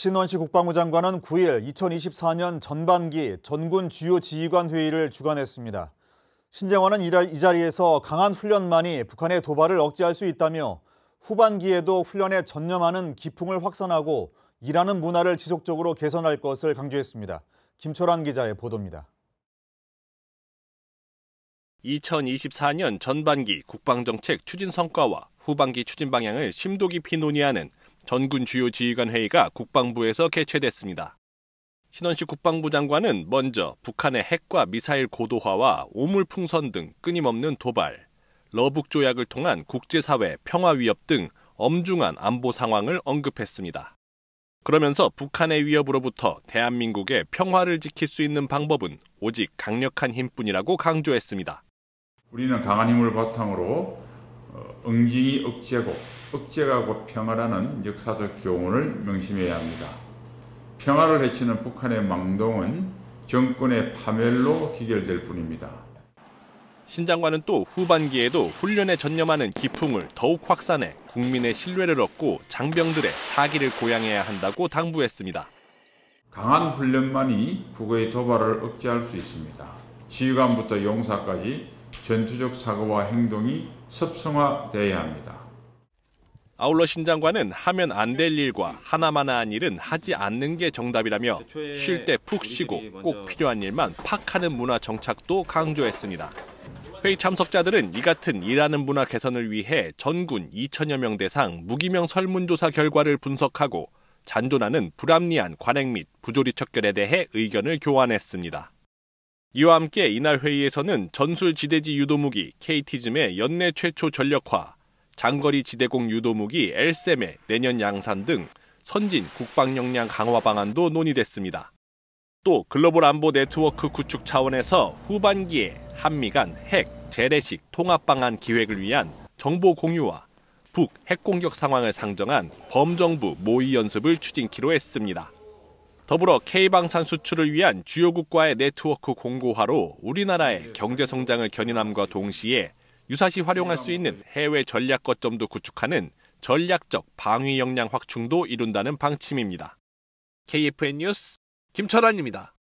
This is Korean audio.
신원식 국방부 장관은 9일 2024년 전반기 전군 주요 지휘관 회의를 주관했습니다. 신정원은이 자리에서 강한 훈련만이 북한의 도발을 억제할 수 있다며 후반기에도 훈련에 전념하는 기풍을 확산하고 일하는 문화를 지속적으로 개선할 것을 강조했습니다. 김철환 기자의 보도입니다. 2024년 전반기 국방정책 추진 성과와 후반기 추진 방향을 심도 깊이 논의하는 전군 주요 지휘관 회의가 국방부에서 개최됐습니다. 신원식 국방부 장관은 먼저 북한의 핵과 미사일 고도화와 오물 풍선 등 끊임없는 도발, 러북 조약을 통한 국제사회 평화 위협 등 엄중한 안보 상황을 언급했습니다. 그러면서 북한의 위협으로부터 대한민국의 평화를 지킬 수 있는 방법은 오직 강력한 힘뿐이라고 강조했습니다. 우리는 강한 힘을 바탕으로 어, 응징이 억제고 억제가 곧 평화라는 역사적 교훈을 명심해야 합니다. 평화를 해치는 북한의 망동은 정권의 파멸로 기결될 뿐입니다. 신 장관은 또 후반기에도 훈련에 전념하는 기풍을 더욱 확산해 국민의 신뢰를 얻고 장병들의 사기를 고양해야 한다고 당부했습니다. 강한 훈련만이 국의 도발을 억제할 수 있습니다. 지휘관부터 용사까지 전투적 사고와 행동이 섭성화돼야 합니다. 아울러 신 장관은 하면 안 될 일과 하나만한 일은 하지 않는 게 정답이라며 쉴 때 푹 쉬고 꼭 필요한 일만 파악 하는 문화 정착도 강조했습니다. 회의 참석자들은 이 같은 일하는 문화 개선을 위해 전군 2천여 명 대상 무기명 설문조사 결과를 분석하고 잔존하는 불합리한 관행 및 부조리 척결에 대해 의견을 교환했습니다. 이와 함께 이날 회의에서는 전술 지대지 유도무기 KT즘의 연내 최초 전력화, 장거리 지대공 유도무기 엘셈의 내년 양산 등 선진 국방 역량 강화 방안도 논의됐습니다. 또 글로벌 안보 네트워크 구축 차원에서 후반기에 한미 간 핵, 재래식 통합 방안 기획을 위한 정보 공유와 북 핵공격 상황을 상정한 범정부 모의 연습을 추진키로 했습니다. 더불어 K방산 수출을 위한 주요국과의 네트워크 공고화로 우리나라의 네, 경제 네. 성장을 견인함과 동시에 유사시 활용할 수 있는 네. 해외 전략 거점도 구축하는 전략적 방위 역량 확충도 이룬다는 방침입니다. KFN 뉴스 김철환입니다.